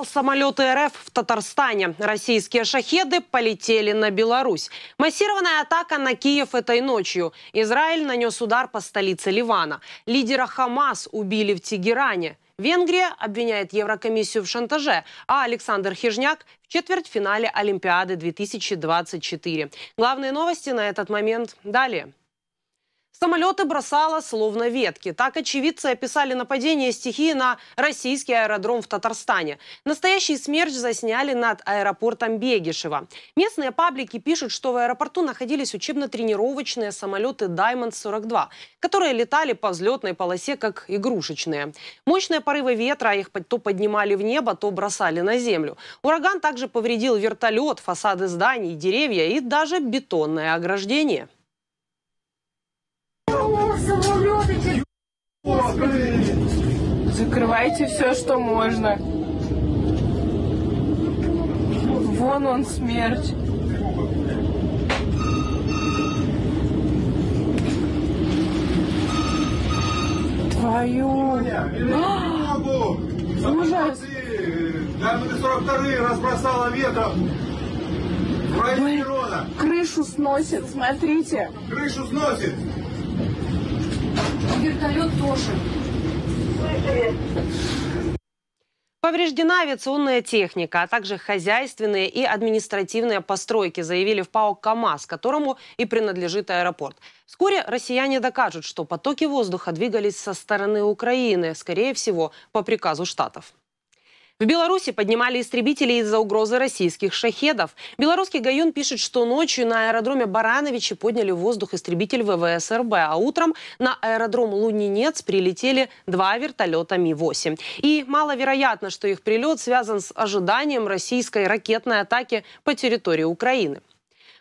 атаковал самолеты РФ в Татарстане. Российские шахеды полетели на Беларусь. Массированная атака на Киев этой ночью. Израиль нанес удар по столице Ливана. Лидера Хамас убили в Тегеране. Венгрия обвиняет Еврокомиссию в шантаже, а Александр Хижняк в четвертьфинале Олимпиады 2024. Главные новости на этот момент далее. Самолеты бросало словно ветки. Так очевидцы описали нападение стихии на российский аэродром в Татарстане. Настоящий смерч засняли над аэропортом Бегишева. Местные паблики пишут, что в аэропорту находились учебно-тренировочные самолеты Diamond 42 которые летали по взлетной полосе как игрушечные. Мощные порывы ветра их то поднимали в небо, то бросали на землю. Ураган также повредил вертолет, фасады зданий, деревья и даже бетонное ограждение самолеты. Закрывайте все, что можно. Вон он смерть. Твою. А! Ужас. Да, 42 ну разбросала ветром. Ой, крышу сносит, смотрите. Крышу сносит вертолет тоже. Повреждена авиационная техника, а также хозяйственные и административные постройки, заявили в ПАО «КамАЗ», которому и принадлежит аэропорт. Вскоре россияне докажут, что потоки воздуха двигались со стороны Украины, скорее всего, по приказу Штатов. В Беларуси поднимали истребители из-за угрозы российских шахедов. Белорусский Гаюн пишет, что ночью на аэродроме Барановичи подняли в воздух истребитель ВВС РБ, а утром на аэродром Лунинец прилетели два вертолета Ми-8. И маловероятно, что их прилет связан с ожиданием российской ракетной атаки по территории Украины.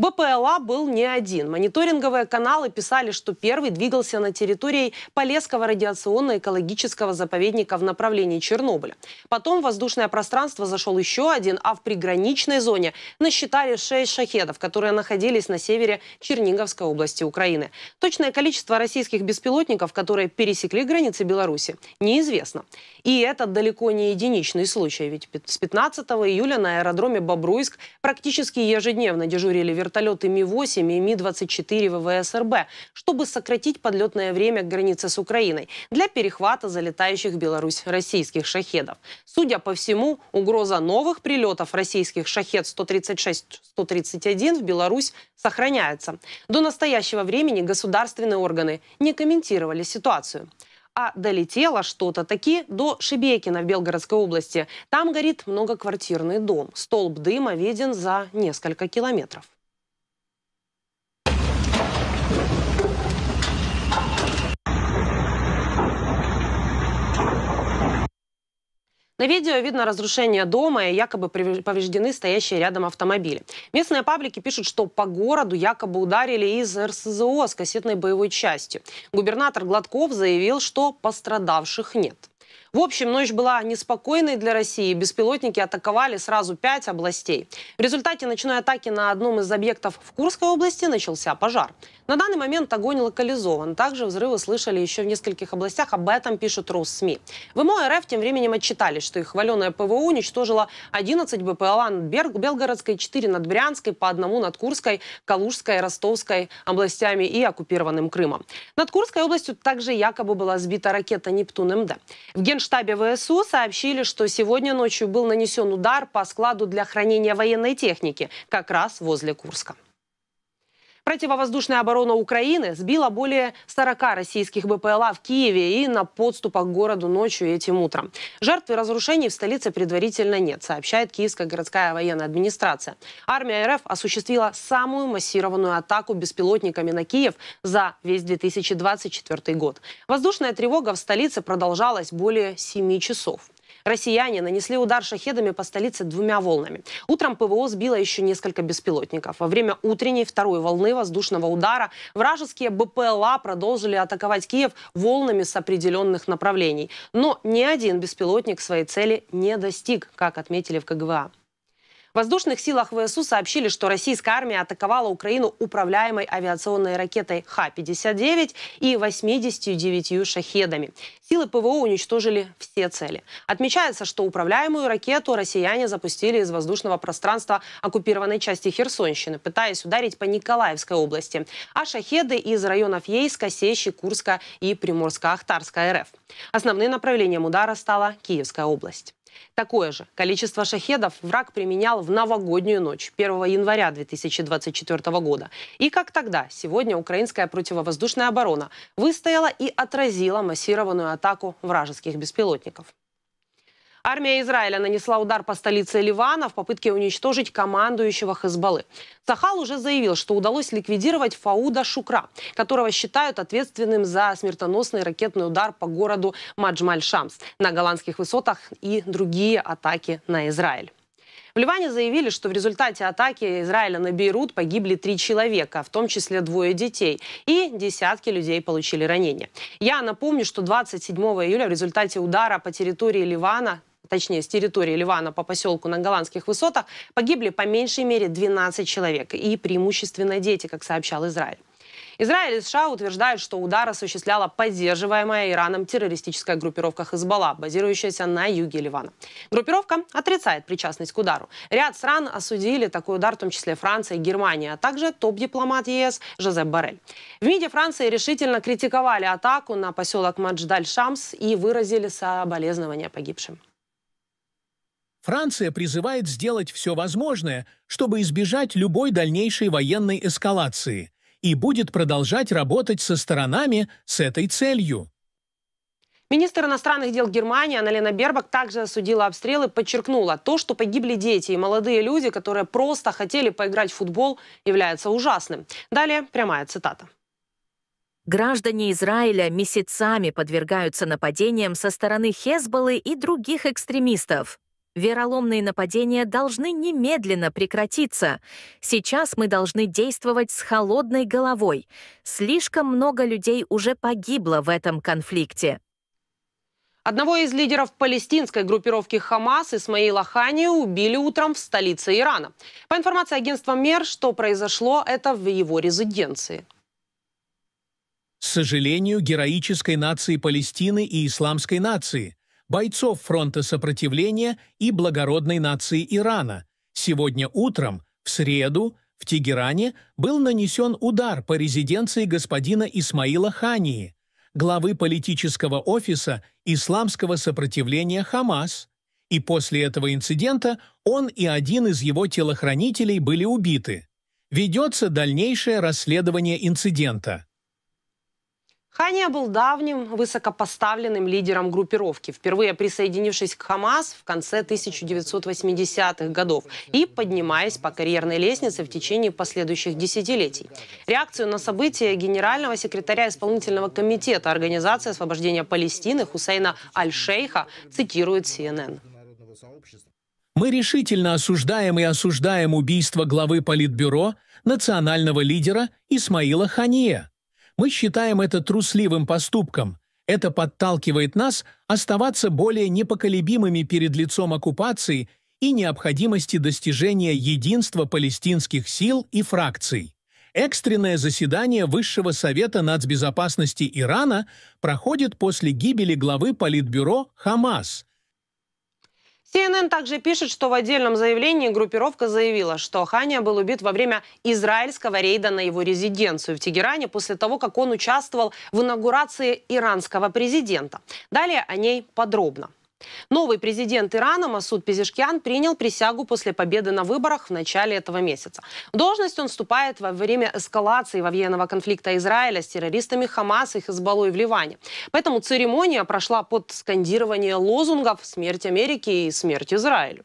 БПЛА был не один. Мониторинговые каналы писали, что первый двигался на территории Полесского радиационно-экологического заповедника в направлении Чернобыля. Потом в воздушное пространство зашел еще один, а в приграничной зоне насчитали шесть шахедов, которые находились на севере Черниговской области Украины. Точное количество российских беспилотников, которые пересекли границы Беларуси, неизвестно. И это далеко не единичный случай, ведь с 15 июля на аэродроме Бобруйск практически ежедневно дежурили вертолеты вертолеты Ми-8 и Ми-24 ВВС РБ, чтобы сократить подлетное время к границе с Украиной для перехвата залетающих в Беларусь российских шахедов. Судя по всему, угроза новых прилетов российских «Шахед-136-131» в Беларусь сохраняется. До настоящего времени государственные органы не комментировали ситуацию а долетело что-то таки до Шебекина в Белгородской области. Там горит многоквартирный дом. Столб дыма виден за несколько километров. На видео видно разрушение дома и якобы повреждены стоящие рядом автомобили. Местные паблики пишут, что по городу якобы ударили из РСЗО с кассетной боевой частью. Губернатор Гладков заявил, что пострадавших нет. В общем, ночь была неспокойной для России. Беспилотники атаковали сразу пять областей. В результате ночной атаки на одном из объектов в Курской области начался пожар. На данный момент огонь локализован. Также взрывы слышали еще в нескольких областях. Об этом пишут Россми. В МО РФ тем временем отчитались, что их хваленое ПВО уничтожило 11 БПЛА над Берг, Белгородской, 4 над Брянской, по одному над Курской, Калужской, Ростовской областями и оккупированным Крымом. Над Курской областью также якобы была сбита ракета «Нептун-МД». В Генштабе ВСУ сообщили, что сегодня ночью был нанесен удар по складу для хранения военной техники, как раз возле Курска. Противовоздушная оборона Украины сбила более 40 российских БПЛА в Киеве и на подступах к городу ночью и этим утром. Жертв и разрушений в столице предварительно нет, сообщает Киевская городская военная администрация. Армия РФ осуществила самую массированную атаку беспилотниками на Киев за весь 2024 год. Воздушная тревога в столице продолжалась более 7 часов. Россияне нанесли удар шахедами по столице двумя волнами. Утром ПВО сбило еще несколько беспилотников. Во время утренней второй волны воздушного удара вражеские БПЛА продолжили атаковать Киев волнами с определенных направлений. Но ни один беспилотник своей цели не достиг, как отметили в КГВА. В воздушных силах ВСУ сообщили, что российская армия атаковала Украину управляемой авиационной ракетой Х-59 и 89 шахедами. Силы ПВО уничтожили все цели. Отмечается, что управляемую ракету россияне запустили из воздушного пространства оккупированной части Херсонщины, пытаясь ударить по Николаевской области, а шахеды из районов Ейска, Сечи, Курска и Приморска-Ахтарска РФ. Основным направлением удара стала Киевская область. Такое же количество шахедов враг применял в новогоднюю ночь 1 января 2024 года. И как тогда, сегодня украинская противовоздушная оборона выстояла и отразила массированную атаку вражеских беспилотников. Армия Израиля нанесла удар по столице Ливана в попытке уничтожить командующего Хезбаллы. Сахал уже заявил, что удалось ликвидировать Фауда Шукра, которого считают ответственным за смертоносный ракетный удар по городу Маджмаль-Шамс на голландских высотах и другие атаки на Израиль. В Ливане заявили, что в результате атаки Израиля на Бейрут погибли три человека, в том числе двое детей, и десятки людей получили ранения. Я напомню, что 27 июля в результате удара по территории Ливана точнее, с территории Ливана по поселку на голландских высотах, погибли по меньшей мере 12 человек, и преимущественно дети, как сообщал Израиль. Израиль и США утверждают, что удар осуществляла поддерживаемая Ираном террористическая группировка «Хизбалла», базирующаяся на юге Ливана. Группировка отрицает причастность к удару. Ряд стран осудили такой удар, в том числе Франция и Германия, а также топ-дипломат ЕС Жозеп Барель. В МИДе Франции решительно критиковали атаку на поселок Мадждаль-Шамс и выразили соболезнования погибшим. Франция призывает сделать все возможное, чтобы избежать любой дальнейшей военной эскалации и будет продолжать работать со сторонами с этой целью. Министр иностранных дел Германии Аналена Бербак также осудила обстрелы, подчеркнула, то, что погибли дети и молодые люди, которые просто хотели поиграть в футбол, является ужасным. Далее прямая цитата. Граждане Израиля месяцами подвергаются нападениям со стороны Хезболы и других экстремистов. Вероломные нападения должны немедленно прекратиться. Сейчас мы должны действовать с холодной головой. Слишком много людей уже погибло в этом конфликте. Одного из лидеров палестинской группировки «Хамас» Исмаила Хани убили утром в столице Ирана. По информации агентства МЕР, что произошло это в его резиденции. К сожалению, героической нации Палестины и исламской нации, бойцов фронта сопротивления и благородной нации Ирана. Сегодня утром, в среду, в Тегеране был нанесен удар по резиденции господина Исмаила Хании, главы политического офиса исламского сопротивления «Хамас», и после этого инцидента он и один из его телохранителей были убиты. Ведется дальнейшее расследование инцидента. Хания был давним высокопоставленным лидером группировки, впервые присоединившись к Хамас в конце 1980-х годов и поднимаясь по карьерной лестнице в течение последующих десятилетий. Реакцию на события генерального секретаря исполнительного комитета Организации освобождения Палестины Хусейна Аль-Шейха цитирует CNN. Мы решительно осуждаем и осуждаем убийство главы Политбюро, национального лидера Исмаила Хания, мы считаем это трусливым поступком. Это подталкивает нас оставаться более непоколебимыми перед лицом оккупации и необходимости достижения единства палестинских сил и фракций. Экстренное заседание Высшего совета нацбезопасности Ирана проходит после гибели главы Политбюро «Хамас», CNN также пишет, что в отдельном заявлении группировка заявила, что Хания был убит во время израильского рейда на его резиденцию в Тегеране после того, как он участвовал в инаугурации иранского президента. Далее о ней подробно. Новый президент Ирана Масуд Пезишкиан принял присягу после победы на выборах в начале этого месяца. В должность он вступает во время эскалации военного конфликта Израиля с террористами Хамас и Хизбаллой в Ливане. Поэтому церемония прошла под скандирование лозунгов «Смерть Америке» и «Смерть Израилю».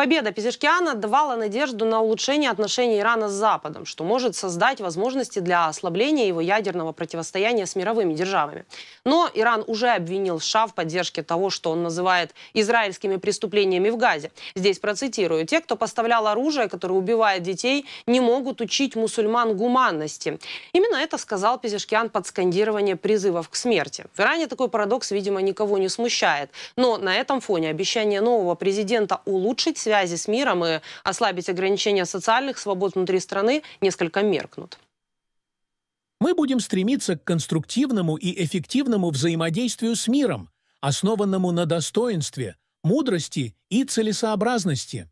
Победа Пезешкиана давала надежду на улучшение отношений Ирана с Западом, что может создать возможности для ослабления его ядерного противостояния с мировыми державами. Но Иран уже обвинил США в поддержке того, что он называет израильскими преступлениями в Газе. Здесь процитирую. «Те, кто поставлял оружие, которое убивает детей, не могут учить мусульман гуманности». Именно это сказал Пезешкиан под скандирование призывов к смерти. В Иране такой парадокс, видимо, никого не смущает. Но на этом фоне обещание нового президента улучшить связи с миром и ослабить ограничения социальных свобод внутри страны несколько меркнут. Мы будем стремиться к конструктивному и эффективному взаимодействию с миром, основанному на достоинстве, мудрости и целесообразности.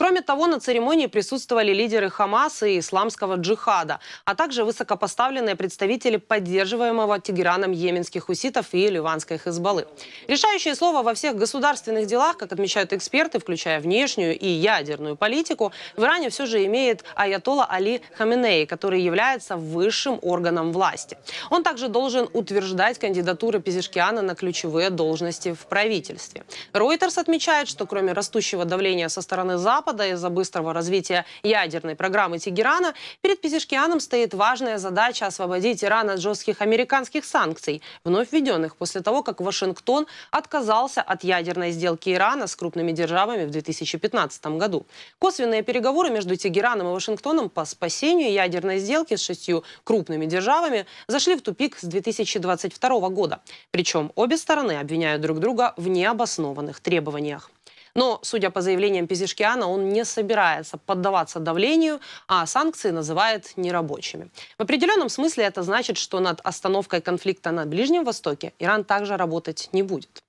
Кроме того, на церемонии присутствовали лидеры Хамаса и исламского джихада, а также высокопоставленные представители поддерживаемого Тегераном йеменских уситов и ливанской Хизбаллы. Решающее слово во всех государственных делах, как отмечают эксперты, включая внешнюю и ядерную политику, в Иране все же имеет аятолла Али Хаменеи, который является высшим органом власти. Он также должен утверждать кандидатуры Пизишкиана на ключевые должности в правительстве. Reuters отмечает, что кроме растущего давления со стороны Запада, Запада из-за быстрого развития ядерной программы Тегерана, перед Пезишкианом стоит важная задача освободить Иран от жестких американских санкций, вновь введенных после того, как Вашингтон отказался от ядерной сделки Ирана с крупными державами в 2015 году. Косвенные переговоры между Тегераном и Вашингтоном по спасению ядерной сделки с шестью крупными державами зашли в тупик с 2022 года. Причем обе стороны обвиняют друг друга в необоснованных требованиях. Но, судя по заявлениям Пизишкиана, он не собирается поддаваться давлению, а санкции называет нерабочими. В определенном смысле это значит, что над остановкой конфликта на Ближнем Востоке Иран также работать не будет.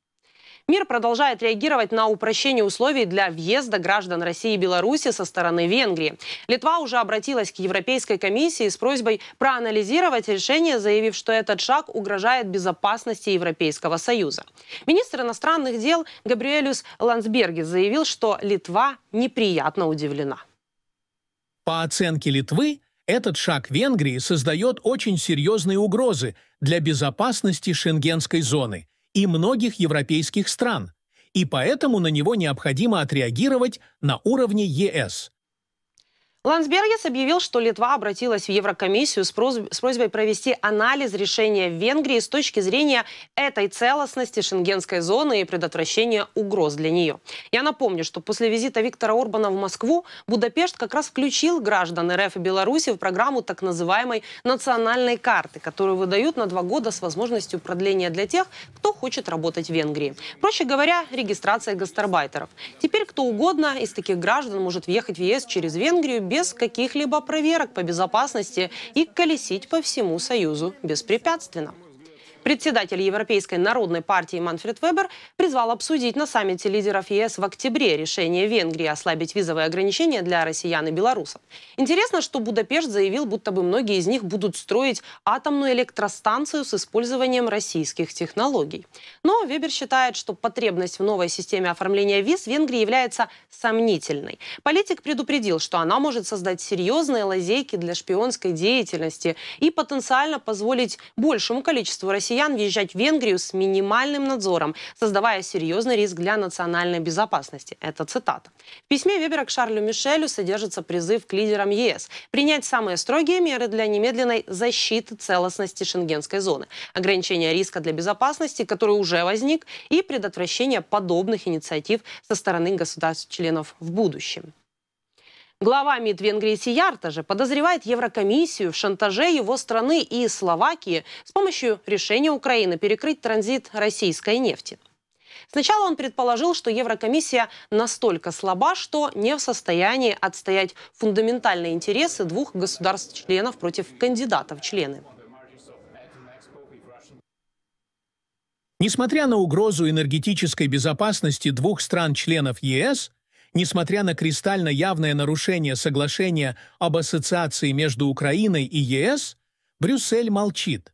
Мир продолжает реагировать на упрощение условий для въезда граждан России и Беларуси со стороны Венгрии. Литва уже обратилась к Европейской комиссии с просьбой проанализировать решение, заявив, что этот шаг угрожает безопасности Европейского Союза. Министр иностранных дел Габриэлюс Ландсбергис заявил, что Литва неприятно удивлена. По оценке Литвы, этот шаг Венгрии создает очень серьезные угрозы для безопасности шенгенской зоны и многих европейских стран, и поэтому на него необходимо отреагировать на уровне ЕС. Лансбергес объявил, что Литва обратилась в Еврокомиссию с, просьб с просьбой провести анализ решения в Венгрии с точки зрения этой целостности шенгенской зоны и предотвращения угроз для нее. Я напомню, что после визита Виктора Орбана в Москву Будапешт как раз включил граждан РФ и Беларуси в программу так называемой национальной карты, которую выдают на два года с возможностью продления для тех, кто хочет работать в Венгрии. Проще говоря, регистрация гастарбайтеров. Теперь кто угодно из таких граждан может въехать в ЕС через Венгрию без каких-либо проверок по безопасности и колесить по всему Союзу беспрепятственно. Председатель Европейской народной партии Манфред Вебер призвал обсудить на саммите лидеров ЕС в октябре решение Венгрии ослабить визовые ограничения для россиян и белорусов. Интересно, что Будапешт заявил, будто бы многие из них будут строить атомную электростанцию с использованием российских технологий. Но Вебер считает, что потребность в новой системе оформления виз Венгрии является сомнительной. Политик предупредил, что она может создать серьезные лазейки для шпионской деятельности и потенциально позволить большему количеству россиян россиян въезжать в Венгрию с минимальным надзором, создавая серьезный риск для национальной безопасности. Это цитата. В письме Вебера к Шарлю Мишелю содержится призыв к лидерам ЕС принять самые строгие меры для немедленной защиты целостности шенгенской зоны, ограничения риска для безопасности, который уже возник, и предотвращение подобных инициатив со стороны государств-членов в будущем. Глава МИД Венгрии Сиярта же подозревает Еврокомиссию в шантаже его страны и Словакии с помощью решения Украины перекрыть транзит российской нефти. Сначала он предположил, что Еврокомиссия настолько слаба, что не в состоянии отстоять фундаментальные интересы двух государств-членов против кандидатов члены. Несмотря на угрозу энергетической безопасности двух стран-членов ЕС, несмотря на кристально явное нарушение соглашения об ассоциации между Украиной и ЕС, Брюссель молчит.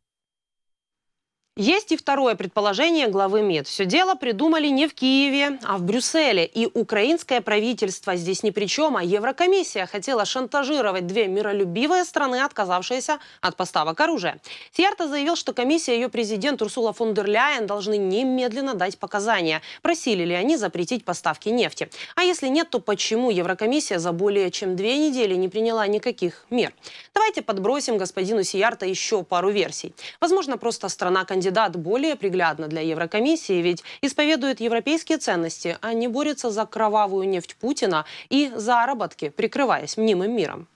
Есть и второе предположение главы МИД. Все дело придумали не в Киеве, а в Брюсселе. И украинское правительство здесь ни при чем, а Еврокомиссия хотела шантажировать две миролюбивые страны, отказавшиеся от поставок оружия. Сиарта заявил, что комиссия и ее президент Урсула фон дер Ляйен должны немедленно дать показания, просили ли они запретить поставки нефти. А если нет, то почему Еврокомиссия за более чем две недели не приняла никаких мер? Давайте подбросим господину Сиарта еще пару версий. Возможно, просто страна кандидата кандидат более приглядно для Еврокомиссии, ведь исповедует европейские ценности, а не борется за кровавую нефть Путина и заработки, прикрываясь мнимым миром.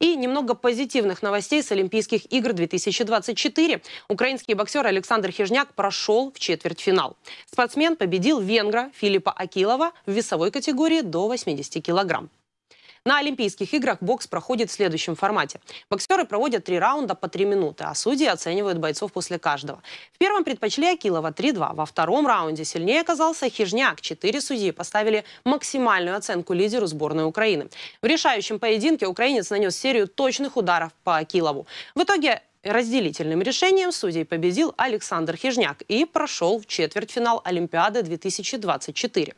И немного позитивных новостей с Олимпийских игр 2024. Украинский боксер Александр Хижняк прошел в четвертьфинал. Спортсмен победил венгра Филиппа Акилова в весовой категории до 80 килограмм. На Олимпийских играх бокс проходит в следующем формате. Боксеры проводят три раунда по три минуты, а судьи оценивают бойцов после каждого. В первом предпочли Акилова 3-2, во втором раунде сильнее оказался Хижняк. Четыре судьи поставили максимальную оценку лидеру сборной Украины. В решающем поединке украинец нанес серию точных ударов по Акилову. В итоге разделительным решением судей победил Александр Хижняк и прошел в четвертьфинал Олимпиады 2024.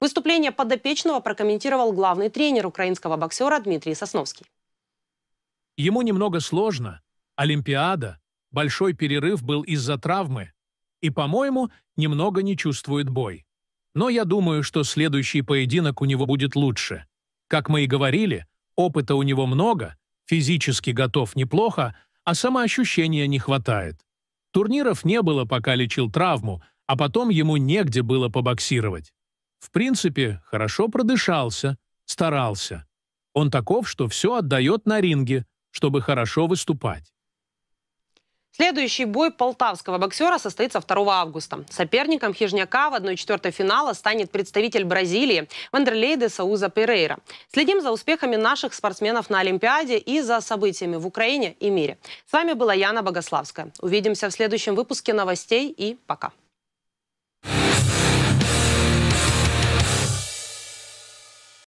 Выступление подопечного прокомментировал главный тренер украинского боксера Дмитрий Сосновский. Ему немного сложно. Олимпиада, большой перерыв был из-за травмы. И, по-моему, немного не чувствует бой. Но я думаю, что следующий поединок у него будет лучше. Как мы и говорили, опыта у него много, физически готов неплохо, а самоощущения не хватает. Турниров не было, пока лечил травму, а потом ему негде было побоксировать. В принципе, хорошо продышался, старался. Он таков, что все отдает на ринге, чтобы хорошо выступать. Следующий бой полтавского боксера состоится 2 августа. Соперником Хижняка в 1-4 финала станет представитель Бразилии Вандерлейде Сауза Перейра. Следим за успехами наших спортсменов на Олимпиаде и за событиями в Украине и мире. С вами была Яна Богославская. Увидимся в следующем выпуске новостей и пока.